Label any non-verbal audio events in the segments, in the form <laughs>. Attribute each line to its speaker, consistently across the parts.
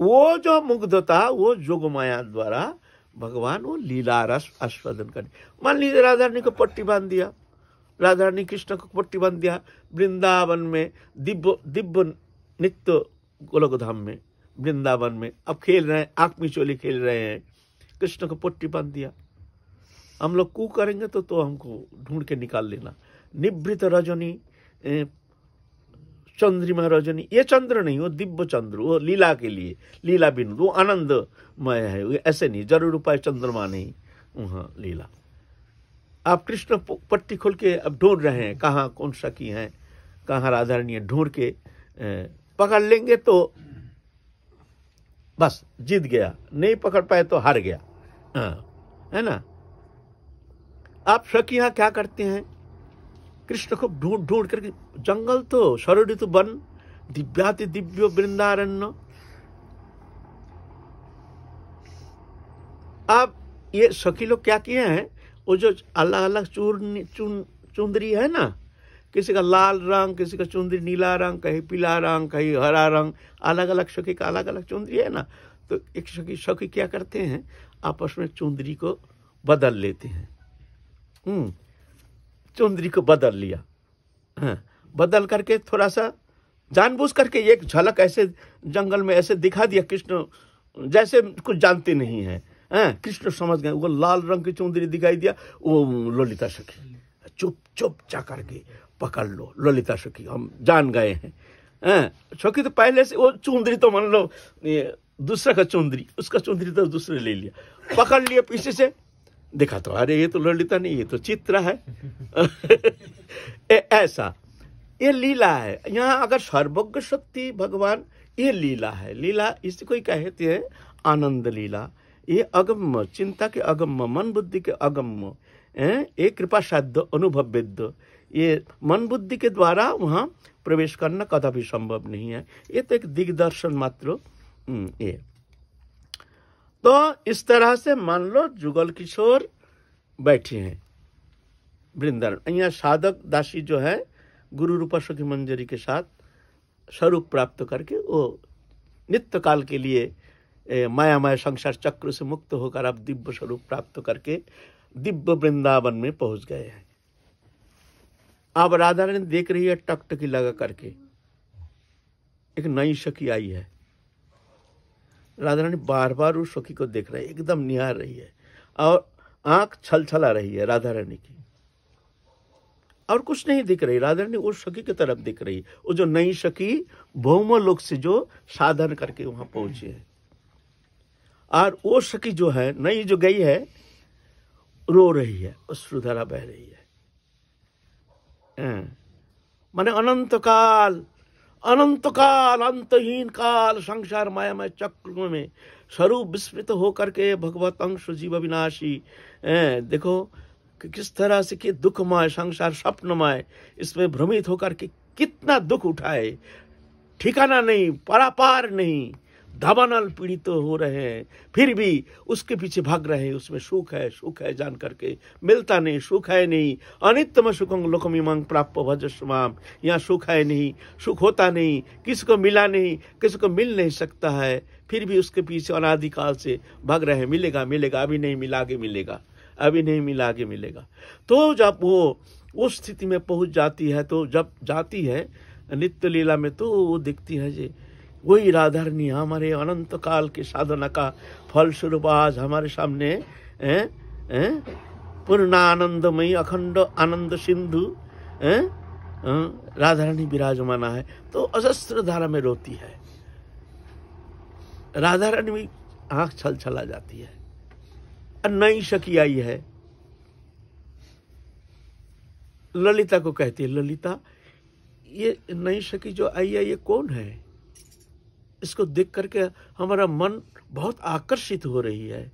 Speaker 1: वो जो मुग्धता वो जोग माया द्वारा भगवान वो लीला रस आस्वादन कर मान लीजिए राधा रानी को पट्टी बांध दिया राधा रानी कृष्ण को पट्टी बांध दिया वृंदावन में दिव्य दिव्य नित्य गोलकधाम में वृंदावन में अब खेल रहे हैं आँख मिचोली खेल रहे हैं कृष्ण को पट्टी बांध दिया हम लोग कू करेंगे तो तो हमको ढूंढ के निकाल लेना निवृत रजनी चंद्रिमा रजनी ये चंद्र नहीं वो दिव्य चंद्र वो लीला के लिए लीला बिंदु वो आनंदमय है ऐसे नहीं जरूर उपाय चंद्रमा नहीं वहाँ लीला आप कृष्ण पट्टी खोल के अब ढूंढ रहे हैं कहाँ कौन सा की हैं कहाँ राधारणी है ढूंढ के पकड़ लेंगे तो बस जीत गया नहीं पकड़ पाए तो हार गया आ, हाँ, है ना आप सखियाँ क्या करते हैं कृष्ण को ढूंढ ढूंढ करके जंगल तो षडऋतु वन दिव्याति दिव्य वृंदारण्य आप ये सखी लोग क्या किए हैं वो जो अलग अलग चूर चुन चुंदरी है ना किसी का लाल रंग किसी का चुंदरी नीला रंग कहीं पीला रंग कहीं हरा रंग अलग अलग सखी का अलग अलग चुंदरी है ना तो एक सखी सखी क्या करते हैं आपस में चुंदरी को बदल लेते हैं हम्म, चुंदरी को बदल लिया हाँ बदल करके थोड़ा सा जानबूझ करके एक झलक ऐसे जंगल में ऐसे दिखा दिया कृष्ण जैसे कुछ जानते नहीं है हैं कृष्ण समझ गए वो लाल रंग की चुंदरी दिखाई दिया वो ललिता सखी चुप चुप जा करके पकड़ लो ललिता सखी हम जान गए हैं हैं सखी तो पहले से वो चुंदरी तो मान लो दूसरा का चुंदरी उसका चुंदरी तो दूसरे ले लिया पकड़ लिया पीछे से देखा तो अरे ये तो ललिता नहीं ये तो चित्र है <laughs> ऐसा ये लीला है यहाँ अगर सर्वज्ञ शक्ति भगवान ये लीला है लीला इसी कोई कहते हैं आनंद लीला ये अगम्य चिंता के अगम्य मन बुद्धि के अगम्य ये कृपा साध्य अनुभव वेद्य ये मन बुद्धि के द्वारा वहाँ प्रवेश करना कदापि संभव नहीं है ये तो एक दिग्दर्शन मात्र ये तो इस तरह से मान लो जुगल किशोर बैठे हैं वृंदावन यहाँ साधक दासी जो है गुरु रूपा की मंजरी के साथ स्वरूप प्राप्त करके वो नित्य काल के लिए माया माया संसार चक्र से मुक्त होकर आप दिव्य स्वरूप प्राप्त करके दिव्य वृंदावन में पहुंच गए हैं अब राधा रानी देख रही है टकटकी लगा करके एक नई सखी आई है राधा रानी बार बार उस सखी को देख रहे हैं एकदम निहार रही है और आंख छल छला रही है राधा रानी की और कुछ नहीं दिख रही राधा रानी उस सखी की तरफ दिख रही वो जो नई सखी भौम लोक से जो साधन करके वहां पहुंची है और वो सखी जो है नई जो गई है रो रही है अश्रुधरा बह रही है हाँ। माने अनंत काल अनंत काल अंतहीन काल संसार माया में चक्र में स्वरूप विस्मृत होकर के भगवत अंश जीव अविनाशी हाँ, देखो कि किस तरह से कि दुखमय संसार स्वप्नमय इसमें भ्रमित होकर के कितना दुख उठाए ठिकाना नहीं परापार नहीं धबनल पीड़ित तो हो रहे हैं फिर भी उसके पीछे भाग रहे हैं उसमें सुख है सुख है जान करके मिलता नहीं सुख है नहीं में सुखम लोकमी मांग प्राप्त भजस्वाम यहाँ सुख है नहीं सुख होता नहीं किसी को मिला नहीं किसी को मिल नहीं सकता है फिर भी उसके पीछे अनादिकाल से भाग रहे हैं मिलेगा मिलेगा अभी नहीं मिला आगे मिलेगा अभी नहीं मिला आगे मिलेगा तो जब वो उस स्थिति में पहुंच जाती है तो जब जाती है नित्य लीला में तो वो दिखती है जी वही राधारणी हमारे अनंत काल के साधना का फलस्वरूप आज हमारे सामने पूर्ण अखंड आनंद सिंधु अं, राधारणी विराजमाना है तो अजस्त्र धारा में रोती है राधारणी भी आंख छल छला जाती है नई शकी आई है ललिता को कहती है ललिता ये नई शकी जो आई है ये कौन है इसको देख करके हमारा मन बहुत आकर्षित हो रही है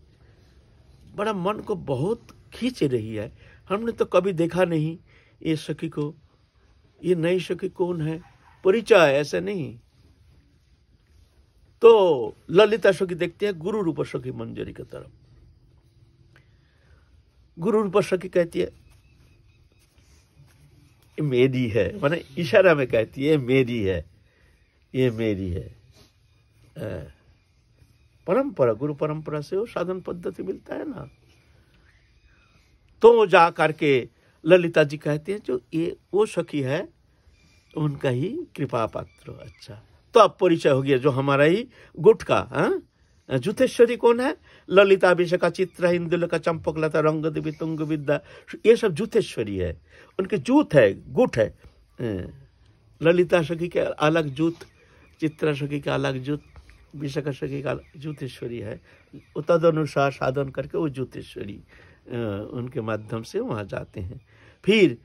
Speaker 1: बड़ा मन को बहुत खींच रही है हमने तो कभी देखा नहीं ये शकी को ये नई शकी कौन है परिचय ऐसे नहीं तो ललिता शकी देखते हैं गुरु रूप सखी मंजरी की तरफ गुरु रूप सखी कहती है मेरी है माने इशारा में कहती है मेरी है ये मेरी है परंपरा गुरु परंपरा से वो साधन पद्धति मिलता है ना तो जा करके ललिता जी कहते हैं जो ये वो सखी है उनका ही कृपा पात्र अच्छा तो अब परिचय हो गया जो हमारा ही गुट का है हाँ? जुथेश्वरी कौन है ललिता अभिषेका चित्रा हिंदुलका चंपकलता रंग देवी तुंग विद्या ये सब जूथेश्वरी है उनके जूत है गुट है हाँ। ललिता सखी के अलग जूत चित्रा सखी का अलग जूत विशाखा सखी का जूतेश्वरी है तद अनुसार साधन करके वो जूतेश्वरी उनके माध्यम से वहाँ जाते हैं फिर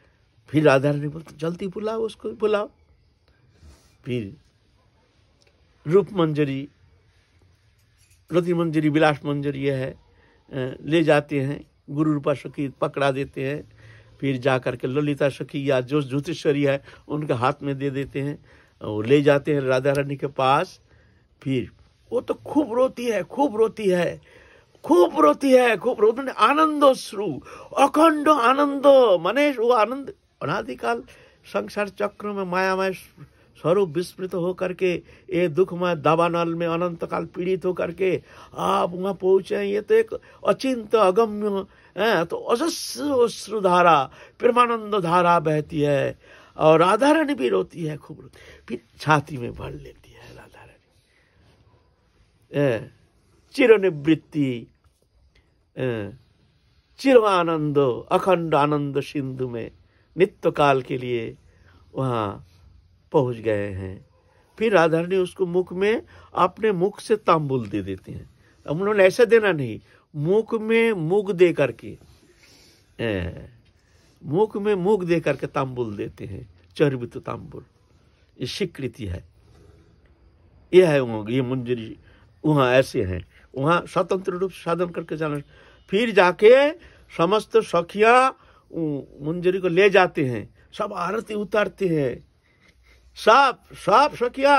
Speaker 1: फिर राधा बोलते जल्दी बुलाओ उसको बुलाओ फिर रूप मंजरी रति मंजरी विलास मंजरी है ले जाते हैं गुरु रूपा सखी पकड़ा देते हैं फिर जा करके ललिता सखी या जो ज्योतिश्वरी है उनके हाथ में दे देते हैं और ले जाते हैं राधा रानी के पास फिर वो तो खूब रोती है खूब रोती है खूब रोती है खूब रोती है आनंद श्रु अखंड आनंद मने वो आनंद अनादिकाल संसार चक्र में माया माया स्वरूप विस्मृत होकर के ये दुखमय दावानल में अनंत काल पीड़ित होकर के आप वहाँ पहुँचे ये तो एक अचिंत अगम्य है तो अजस्व अश्रुधारा प्रेमानंद धारा बहती है और राधा रानी भी रोती है खूब रोती फिर छाती में भर लेती है राधा रानी चिरनिवृत्ति चिर आनंद अखंड आनंद सिंधु में नित्य काल के लिए वहाँ पहुंच गए हैं फिर राधा रानी उसको मुख में अपने मुख से तांबुल दे देते हैं अब उन्होंने ऐसा देना नहीं मुख में मुख दे करके मुख में मुख दे करके तांबुल देते हैं चर्बित तांबुल ये स्वीकृति है ये है ये मंजरी वहाँ ऐसे हैं वहाँ स्वतंत्र रूप से साधन करके जाना फिर जाके समस्त सखिया मुंजरी को ले जाते हैं सब आरती उतारते हैं साफ साफ सखिया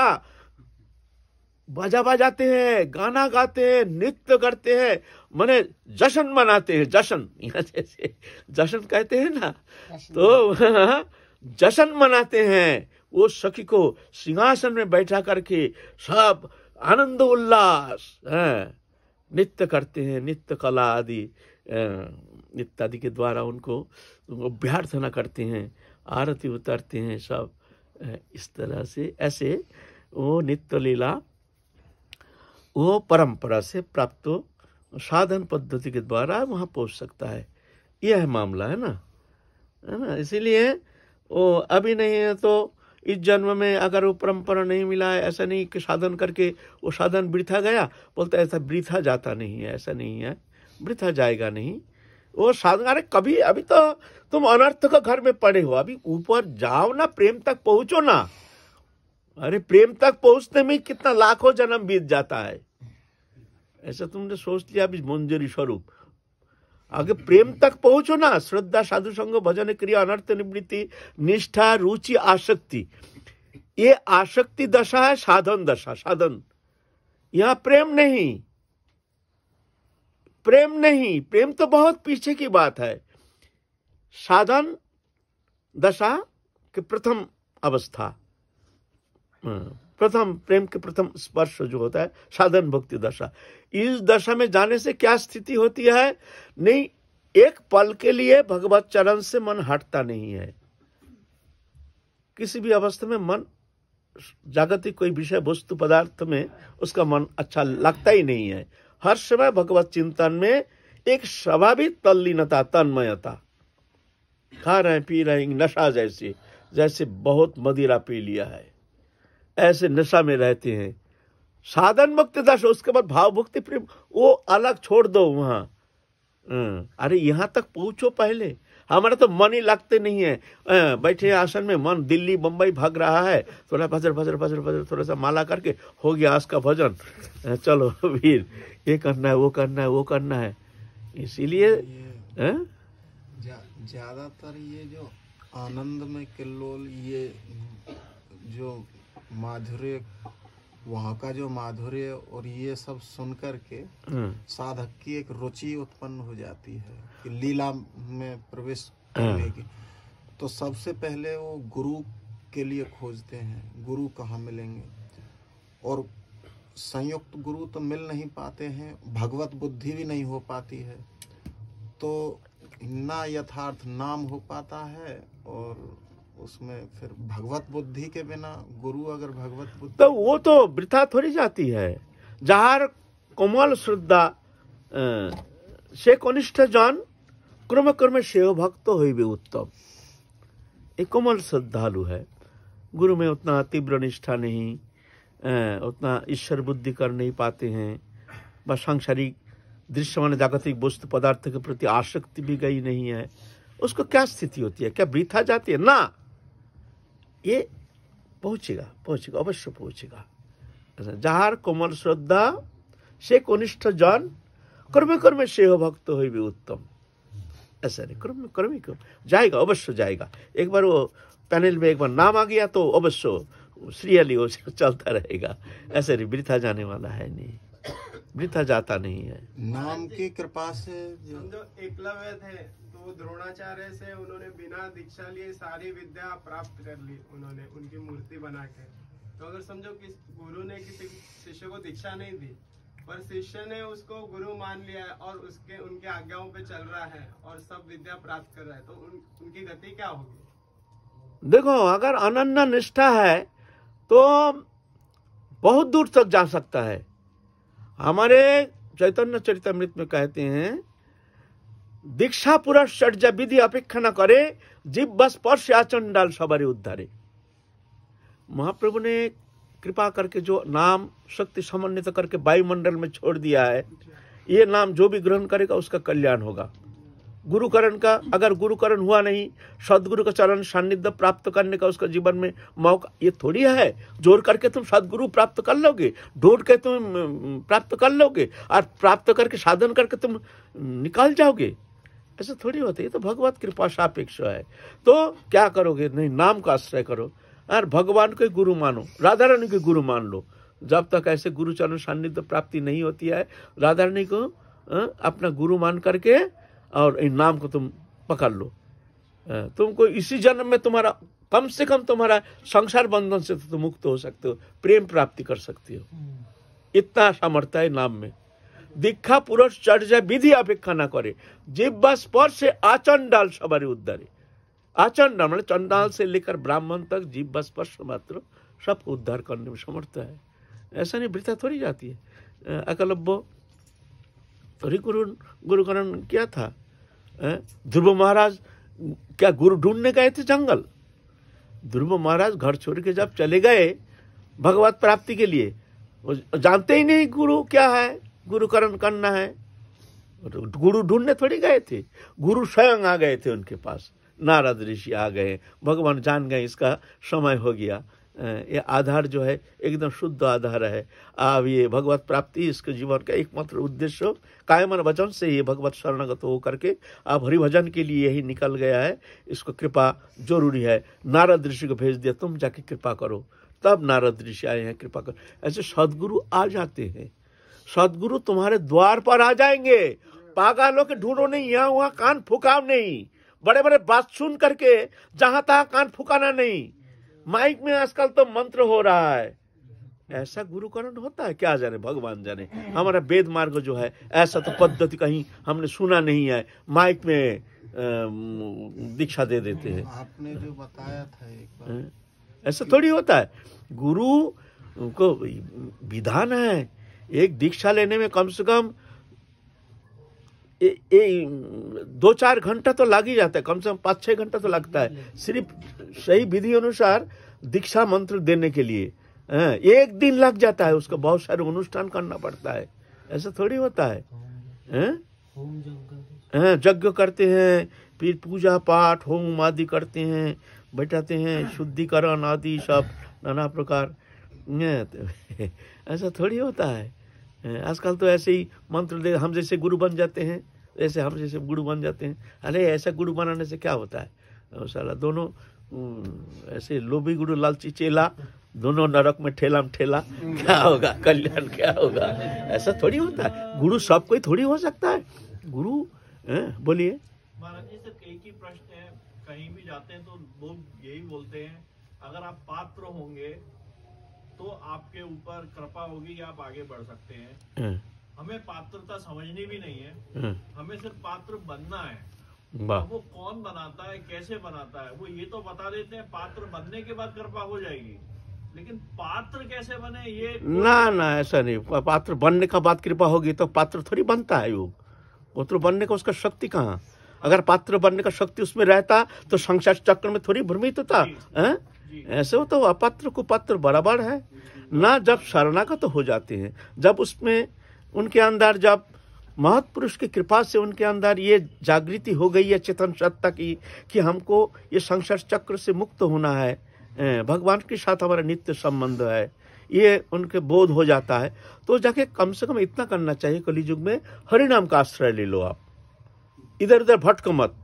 Speaker 1: बाजा बजाते हैं गाना गाते हैं नृत्य करते हैं मने जश्न मनाते हैं जश्न जैसे जश्न कहते हैं ना तो हाँ, जश्न मनाते हैं वो सखी को सिंहासन में बैठा करके सब आनंद उल्लास हाँ, नृत्य करते हैं नृत्य कला आदि हाँ, आदि के द्वारा उनको अभ्यर्थना करते हैं आरती उतारते हैं सब इस तरह से ऐसे वो नित्य लीला वो परंपरा से प्राप्त साधन पद्धति के द्वारा वहाँ पहुँच सकता है यह है मामला है ना है ना इसीलिए वो अभी नहीं है तो इस जन्म में अगर वो परंपरा नहीं मिला है ऐसा नहीं कि साधन करके वो साधन वृथा गया बोलता ऐसा वृथा जाता नहीं है ऐसा नहीं है वृथा जाएगा नहीं वो साधु अरे कभी अभी तो तुम अनर्थ का घर में पड़े हो अभी ऊपर जाओ ना प्रेम तक पहुंचो ना अरे प्रेम तक पहुंचने में कितना लाखों जन्म बीत जाता है ऐसा तुमने सोच लिया अभी मंजूरी स्वरूप आगे प्रेम तक पहुंचो ना श्रद्धा साधु संग भजन क्रिया अनर्थ निवृत्ति निष्ठा रुचि आसक्ति ये आसक्ति दशा है साधन दशा साधन यहाँ प्रेम नहीं प्रेम नहीं प्रेम तो बहुत पीछे की बात है साधन दशा की प्रथम अवस्था हाँ, प्रथम प्रेम के प्रथम स्पर्श जो होता है साधन भक्ति दशा इस दशा में जाने से क्या स्थिति होती है नहीं एक पल के लिए भगवत चरण से मन हटता नहीं है किसी भी अवस्था में मन जागतिक कोई विषय वस्तु पदार्थ में उसका मन अच्छा लगता ही नहीं है हर समय भगवत चिंतन में एक स्वाभाविक तल्लीनता तन्मयता खा रहे पी रहे नशा जैसी जैसे बहुत मदिरा पी लिया है ऐसे नशा में रहते हैं साधन मुक्ति दश उसके बाद भाव मुक्ति प्रेम वो अलग छोड़ दो वहां हम्म, अरे यहां तक पहुंचो पहले हमारा तो मन ही लगते नहीं है बैठे आसन में मन दिल्ली बम्बई भाग रहा है थोड़ा भजर भजर भजर भजर थोड़ा सा माला करके हो गया आज का भजन चलो वीर ये करना है वो करना है वो करना है इसीलिए ज्यादातर ये जो आनंद में किल्लोल ये जो माधुर्य वहाँ का जो माधुर्य और ये सब सुन करके हम्म। साधक की एक रुचि उत्पन्न हो जाती है
Speaker 2: कि लीला में प्रवेश करने हम्म। की तो सबसे पहले वो गुरु
Speaker 1: के लिए खोजते हैं गुरु कहाँ मिलेंगे और संयुक्त गुरु तो मिल नहीं पाते हैं भगवत बुद्धि भी नहीं हो पाती है तो ना यथार्थ नाम हो पाता है और उसमें फिर
Speaker 2: भगवत बुद्धि के बिना गुरु अगर भगवत
Speaker 1: बुद्धि तो वो तो वृथा थोड़ी जाती है जहार कोमल श्रद्धा সে কনিষ্ঠ জন ক্রমে ক্রমে সেও ভক্ত হইবে उत्तम ये कोमल श्रद्धालु है गुरु में उतना तीव्र निष्ठा नहीं उतना ईश्वर बुद्धि कर नहीं पाते हैं व सांसारिक दृश्य मान जागतिक वस्तु पदार्थ के प्रति आसक्ति भी गई नहीं है उसको क्या स्थिति होती है क्या वृथा जाती है ना ये पहुँचेगा पहुँचेगा अवश्य पहुँचेगा कोमल श्रद्धा से कनिष्ठ जन कर्मे कर्मे से भक्त हो भी उत्तम ऐसा नहीं कर्म क्रम ही जाएगा अवश्य जाएगा एक बार वो पैनल में एक बार नाम आ गया तो अवश्य सीरियली <laughs> चलता रहेगा ऐसे नहीं वृथा जाने वाला है नहीं वृथा जाता नहीं है
Speaker 2: नाम की कृपा से जो तो एकलव्य थे तो द्रोणाचार्य से उन्होंने बिना दीक्षा लिए सारी विद्या प्राप्त कर ली उन्होंने उनकी मूर्ति बना के तो अगर समझो कि गुरु ने किसी शिष्य को दीक्षा नहीं दी पर शिष्य ने उसको गुरु मान लिया है और उसके उनके आज्ञाओं पे चल रहा है और सब विद्या प्राप्त कर रहा है तो उन, उनकी गति क्या होगी
Speaker 1: देखो अगर अनन्न निष्ठा है तो बहुत दूर तक जा सकता है हमारे चैतन्य चरितमृत में कहते हैं दीक्षा पुरश्चर्य विधि अपेक्षा न करे जीव बस स्पर्श आचंडाल सवारी उद्धारे महाप्रभु ने कृपा करके जो नाम शक्ति समन्वित करके वायुमंडल में छोड़ दिया है ये नाम जो भी ग्रहण करेगा उसका कल्याण होगा गुरुकरण का अगर गुरुकरण हुआ नहीं सदगुरु का चरण सान्निध्य प्राप्त करने का उसका जीवन में मौका ये थोड़ी है जोर करके तुम सदगुरु प्राप्त कर लोगे ढूंढ के तुम प्राप्त कर लोगे और प्राप्त करके साधन करके तुम निकाल जाओगे ऐसा थोड़ी होता है ये तो भगवत कृपा सापेक्ष है तो क्या करोगे नहीं नाम का आश्रय करो और भगवान को गुरु मानो राधा रानी के गुरु मान लो जब तक ऐसे गुरुचरण सान्निध्य प्राप्ति नहीं होती है राधा रानी को अपना गुरु मान करके और इन नाम को तुम पकड़ लो तुमको इसी जन्म में तुम्हारा कम से कम तुम्हारा संसार बंधन से तो तुम मुक्त हो सकते हो प्रेम प्राप्ति कर सकते हो इतना सामर्थ्य है नाम में दीक्षा দীক্ষা পুরুষ চর্যা বিধি অপেক্ষা না করে জিব্বা স্পর্শে আচণ্ডাল সবারই उद्धारे আচণ্ডাল मैंने चंडाल से लेकर ब्राह्मण तक जिब्बा स्पर्श मात्र सबको उद्धार करने में समर्थ है ऐसा नहीं वृथा थोड़ी जाती है अकलब्य गुरु गुरुकरण क्या था ध्रुव महाराज क्या गुरु ढूंढने गए थे जंगल ध्रुव महाराज घर छोड़ के जब चले गए भगवत प्राप्ति के लिए जानते ही नहीं गुरु क्या है गुरुकरण करना है गुरु ढूंढने थोड़ी गए थे गुरु स्वयं आ गए थे उनके पास नारद ऋषि आ गए भगवान जान गए इसका समय हो गया ये आधार जो है एकदम शुद्ध आधार है अब ये भगवत प्राप्ति इसके जीवन का एकमात्र उद्देश्य कायमन वचन से ये भगवत शरणगत होकर के अब हरिभजन के लिए यही निकल गया है इसको कृपा जरूरी है नारद ऋषि को भेज दिया तुम जाके कृपा करो तब नारद ऋषि आए हैं कृपा करो ऐसे सदगुरु आ जाते हैं सदगुरु तुम्हारे द्वार पर आ जाएंगे पागलों के ढूंढो नहीं यहाँ वहाँ कान फुकाव नहीं बड़े बड़े बात सुन करके जहाँ तहाँ कान फुकाना नहीं माइक में आजकल तो मंत्र हो रहा है ऐसा गुरुकरण होता है क्या जाने भगवान जाने हमारा वेद मार्ग जो है ऐसा तो पद्धति कहीं हमने सुना नहीं है माइक में दीक्षा दे देते हैं
Speaker 2: आपने जो बताया था
Speaker 1: एक बार हाँ। ऐसा थोड़ी होता है गुरु को विधान है एक दीक्षा लेने में कम से कम ये दो चार घंटा तो लग ही जाता है कम से कम पाँच छः घंटा तो लगता है सिर्फ सही विधि अनुसार दीक्षा मंत्र देने के लिए हाँ, एक दिन लग जाता है उसको बहुत सारे अनुष्ठान करना पड़ता है ऐसा थोड़ी होता है हाँ? हाँ, यज्ञ करते हैं फिर पूजा पाठ होम आदि करते हैं बैठाते हैं शुद्धिकरण आदि सब नाना प्रकार तो <laughs> ऐसा थोड़ी होता है आजकल तो ऐसे ही मंत्र दे हम जैसे गुरु बन जाते हैं ऐसे हम जैसे गुरु बन जाते हैं अरे ऐसा गुरु बनाने से क्या होता है साला दोनों ऐसे लोभी गुरु लालची चेला दोनों नरक में ठेला में ठेला क्या होगा कल्याण क्या होगा ऐसा थोड़ी होता है गुरु सब कोई थोड़ी हो सकता है गुरु बोलिए
Speaker 2: प्रश्न है कहीं भी जाते हैं तो लोग यही बोलते हैं अगर आप पात्र होंगे तो आपके ऊपर कृपा होगी आप आगे बढ़ सकते हैं हाँ। हमें पात्रता समझनी भी नहीं है हाँ। हमें सिर्फ पात्र बनना है तो वो कौन बनाता है कैसे बनाता है वो ये तो बता देते हैं पात्र बनने के बाद कृपा हो जाएगी लेकिन पात्र कैसे बने ये
Speaker 1: तो ना ना ऐसा नहीं पात्र बनने का बात कृपा होगी तो पात्र थोड़ी बनता है योग पात्र बनने का उसका शक्ति कहाँ अगर पात्र बनने का शक्ति उसमें रहता तो संसार चक्र में थोड़ी भ्रमित होता है हाँ? ऐसे हो तो अपत्र कुपात्र बराबर है ना जब शरणागत तो हो जाते हैं जब उसमें उनके अंदर जब महत्पुरुष की कृपा से उनके अंदर ये जागृति हो गई है चेतन सत्ता की कि हमको ये संसार चक्र से मुक्त होना है भगवान के साथ हमारा नित्य संबंध है ये उनके बोध हो जाता है तो जाके कम से कम इतना करना चाहिए कलयुग में हरिनाम का आश्रय ले लो आप इधर उधर भटक मत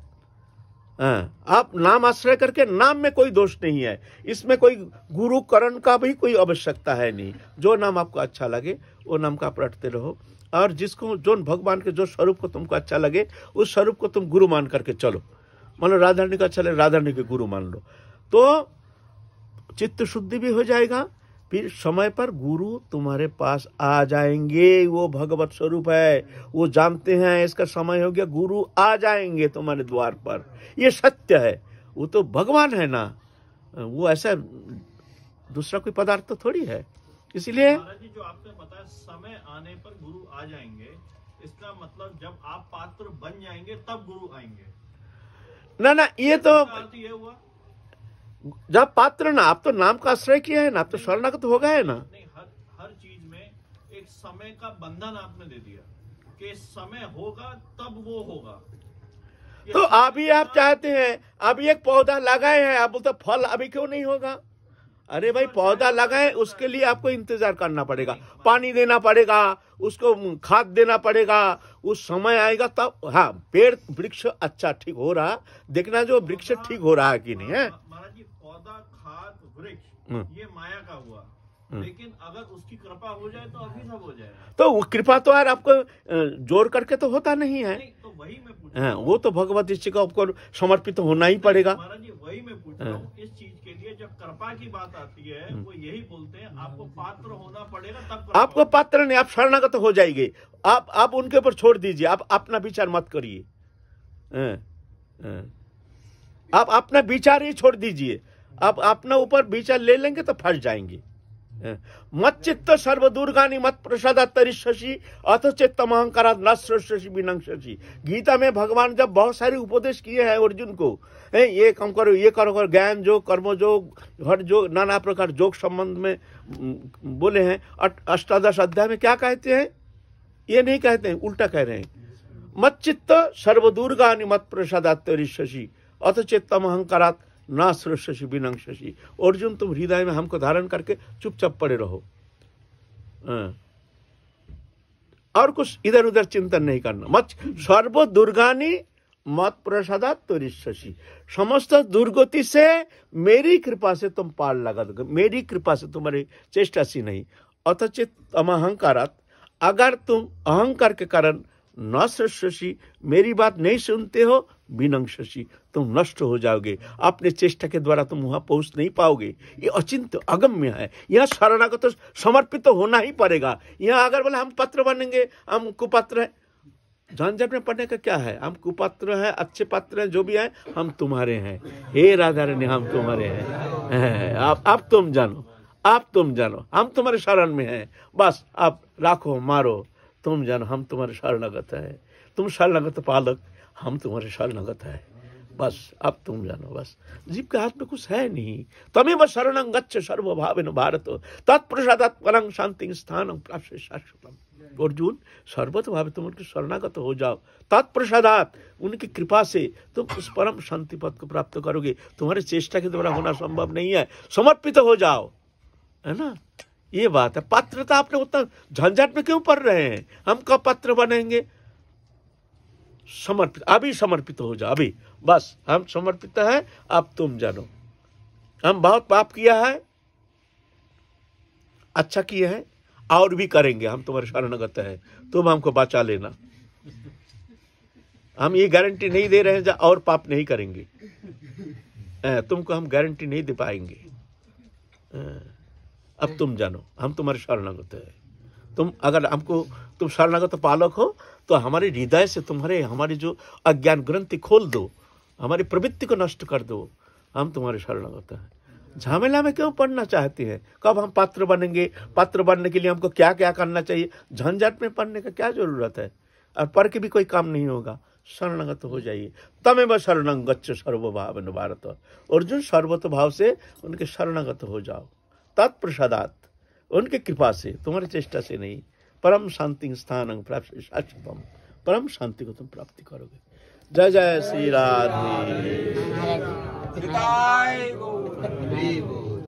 Speaker 1: हाँ। आप नाम आश्रय करके नाम में कोई दोष नहीं है इसमें कोई गुरुकरण का भी कोई आवश्यकता है नहीं जो नाम आपको अच्छा लगे वो नाम का आप रटते रहो और जिसको जो भगवान के जो स्वरूप को तुमको अच्छा लगे उस स्वरूप को तुम गुरु मान करके चलो मान लो राधारणी का अच्छा लगे राधारणी के गुरु मान लो तो चित्त शुद्धि भी हो जाएगा फिर समय पर गुरु तुम्हारे पास आ जाएंगे वो भगवत स्वरूप है वो जानते हैं इसका समय हो गया गुरु आ जाएंगे तुम्हारे द्वार पर ये सत्य है वो तो भगवान है ना वो ऐसा दूसरा कोई पदार्थ तो थोड़ी है इसलिए जो आपने बताया समय आने पर गुरु आ जाएंगे
Speaker 2: इसका मतलब जब आप पात्र बन जाएंगे तब गुरु
Speaker 1: आएंगे ना ना ये तो, तो ये हुआ जब पात्र ना आप तो नाम का आश्रय किया है ना आप तो स्वर्णागत हो गए ना
Speaker 2: हर हर चीज में एक समय का बंधन आपने दे दिया कि समय होगा तब वो होगा
Speaker 1: तो अभी आप हाँ। चाहते हैं अभी एक पौधा लगाए हैं आप बोलते फल अभी क्यों नहीं होगा अरे भाई हाँ, पौधा लगाए उसके लिए आपको इंतजार करना पड़ेगा हाँ। पानी देना पड़ेगा उसको खाद देना पड़ेगा उस समय आएगा तब हाँ पेड़ वृक्ष अच्छा ठीक हो रहा देखना जो वृक्ष ठीक हो रहा है कि नहीं है सौदा
Speaker 2: खात वृक्ष हम्म। ये माया का हुआ हम्म। लेकिन अगर उसकी कृपा हो जाए तो अभी सब हो जाएगा
Speaker 1: तो वो कृपा तो यार आपको जोर करके तो होता नहीं है नहीं, तो वही मैं पूछ हाँ, वो तो भगवत जी को आपको समर्पित तो होना ही पड़ेगा महाराज
Speaker 2: जी वही मैं पूछ रहा हूँ इस चीज के लिए जब कृपा की बात आती है हम्म। वो यही बोलते हैं आपको पात्र होना पड़ेगा तब
Speaker 1: आपको पात्र नहीं आप शरणागत तो हो जाएगी आप आप उनके ऊपर छोड़ दीजिए आप अपना विचार मत करिए हाँ, हाँ। आप अपना विचार ही छोड़ दीजिए अब अपने ऊपर विचार ले लेंगे तो फंस जाएंगे हाँ। मत चित्त सर्व दुर्गा मत प्रसाद तरीशी अथ चित्त महंकारा न श्रशि गीता में भगवान जब बहुत सारे उपदेश किए हैं अर्जुन को है ये कम करो ये करो करो ज्ञान जो कर्म जो हर जो नाना प्रकार जोग संबंध में बोले हैं अष्टादश अध्याय में क्या कहते हैं ये नहीं कहते हैं उल्टा कह रहे हैं मत चित्त सर्व दुर्गा मत प्रसाद तरीशी अथ चित्त अहंकारात ना श्रेष्ठि बिनंग शशि अर्जुन तुम हृदय में हमको धारण करके चुपचाप पड़े रहो हाँ। और कुछ इधर उधर चिंतन नहीं करना मत सर्व दुर्गानी मत प्रसादा तुरिशि समस्त दुर्गति से मेरी कृपा से तुम पार लगा दोगे मेरी कृपा से तुम्हारी चेष्टा सी नहीं अथचित तम अमहंकारात अगर तुम अहंकार के कारण न शशि मेरी बात नहीं सुनते हो बिनंग शशि तुम नष्ट हो जाओगे अपने चेष्टा के द्वारा तुम वहां पहुंच नहीं पाओगे ये अचिंत अगम्य है यहाँ शरणागत तो समर्पित तो होना ही पड़ेगा यहाँ अगर बोले हम पत्र बनेंगे हम कुपात्र है झंझट में पढ़ने का क्या है हम कुपात्र हैं अच्छे पात्र हैं जो भी हैं हम तुम्हारे हैं हे राधा रानी हम तुम्हारे हैं <laughs> आप आप तुम जानो आप तुम जानो हम तुम्हारे शरण में हैं बस आप राखो मारो तुम जन हम तुम्हारे शरणागत है तुम शरणागत पालक हम तुम्हारे शरणागत है बस अब तुम जानो बस जीव के हाथ में कुछ है नहीं तमें बस शरणं गच्छ सर्वभाव भारत तत्प्रसाद शांति स्थान प्राप्त शाश्वतम अर्जुन सर्वतभाव तुम उनके शरणागत हो जाओ तत्प्रसादात उनकी कृपा से तुम उस परम शांति पद को प्राप्त करोगे तुम्हारे चेष्टा के द्वारा होना संभव नहीं है समर्पित हो जाओ है ना ये बात है पात्रता आपने उतना झंझट में क्यों पढ़ रहे हैं हम कब पात्र बनेंगे समर्पित अभी समर्पित हो जाओ अभी बस हम समर्पित हैं अब तुम जानो हम बहुत पाप किया है अच्छा किए हैं और भी करेंगे हम तुम्हारे शरणगत हैं तुम हमको बचा लेना हम ये गारंटी नहीं दे रहे हैं और पाप नहीं करेंगे तुमको हम गारंटी नहीं दे पाएंगे अब तुम जानो हम तुम्हारे शरणागत है तुम अगर हमको तुम शरणागत पालक हो तो हमारे हृदय से तुम्हारे हमारी जो अज्ञान ग्रंथि खोल दो हमारी प्रवृत्ति को नष्ट कर दो हम तुम्हारे शरणागत हैं झमेला में क्यों पढ़ना चाहते हैं कब हम पात्र बनेंगे पात्र बनने के लिए हमको क्या क्या करना चाहिए झंझट में पढ़ने का क्या जरूरत है और पढ़ के भी कोई काम नहीं होगा शरणागत हो जाइए तमें वह गच्छ सर्वभाव भारत अर्जुन सर्वत भाव से उनके शरणागत हो जाओ तत्प्रसादात उनके कृपा से तुम्हारी चेष्टा से नहीं परम शांति स्थान प्राप्त शाश्वतम परम शांति को तुम प्राप्ति करोगे जय जय श्री राधे